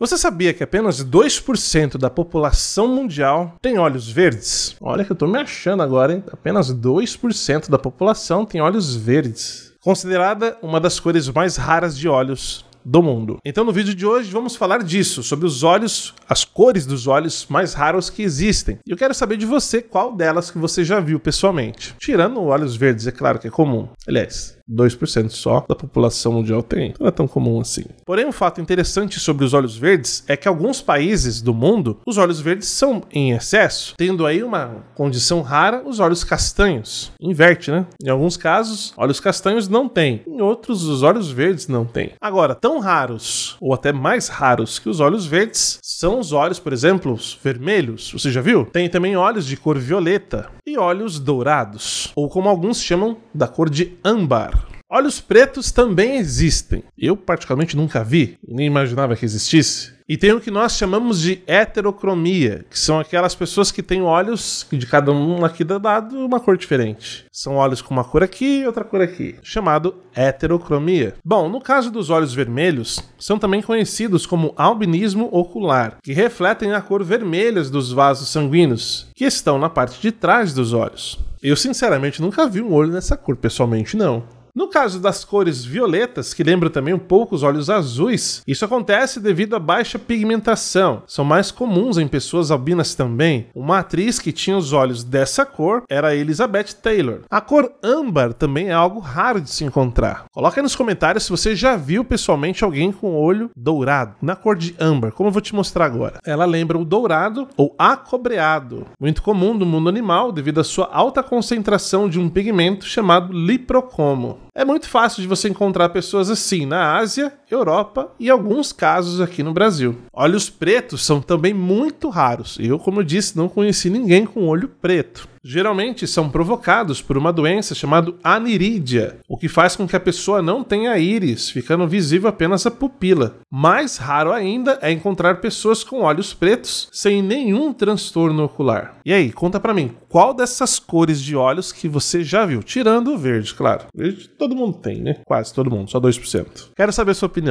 Você sabia que apenas 2% da população mundial tem olhos verdes? Olha que eu tô me achando agora, hein? Apenas 2% da população tem olhos verdes. Considerada uma das cores mais raras de olhos do mundo. Então, no vídeo de hoje, vamos falar disso, sobre os olhos, as cores dos olhos mais raros que existem. E eu quero saber de você qual delas que você já viu pessoalmente. Tirando olhos verdes, é claro que é comum. Aliás, 2% só da população mundial tem. Então, não é tão comum assim. Porém, um fato interessante sobre os olhos verdes é que alguns países do mundo, os olhos verdes são em excesso, tendo aí uma condição rara, os olhos castanhos. Inverte, né? Em alguns casos, olhos castanhos não tem. Em outros, os olhos verdes não tem. Agora, tão raros, ou até mais raros que os olhos verdes, são os olhos, por exemplo, vermelhos. Você já viu? Tem também olhos de cor violeta e olhos dourados, ou como alguns chamam, da cor de âmbar. Olhos pretos também existem. Eu, particularmente, nunca vi, nem imaginava que existisse. E tem o que nós chamamos de heterocromia, que são aquelas pessoas que têm olhos de cada um aqui dado uma cor diferente. São olhos com uma cor aqui e outra cor aqui, chamado heterocromia. Bom, no caso dos olhos vermelhos, são também conhecidos como albinismo ocular, que refletem a cor vermelha dos vasos sanguíneos, que estão na parte de trás dos olhos. Eu sinceramente nunca vi um olho nessa cor, pessoalmente não. No caso das cores violetas, que lembram também um pouco os olhos azuis, isso acontece devido à baixa pigmentação. São mais comuns em pessoas albinas também. Uma atriz que tinha os olhos dessa cor era Elizabeth Taylor. A cor âmbar também é algo raro de se encontrar. Coloca nos comentários se você já viu pessoalmente alguém com olho dourado, na cor de âmbar, como eu vou te mostrar agora. Ela lembra o dourado ou acobreado, muito comum no mundo animal devido à sua alta concentração de um pigmento chamado liprocomo. É muito fácil de você encontrar pessoas assim na Ásia, Europa e alguns casos aqui no Brasil. Olhos pretos são também muito raros. Eu, como eu disse, não conheci ninguém com olho preto. Geralmente são provocados por uma doença chamada anirídia, o que faz com que a pessoa não tenha íris, ficando visível apenas a pupila. Mais raro ainda é encontrar pessoas com olhos pretos sem nenhum transtorno ocular. E aí, conta para mim, qual dessas cores de olhos que você já viu? Tirando o verde, claro. Verde todo mundo tem, né? Quase todo mundo, só 2%. Quero saber sua opinião opinião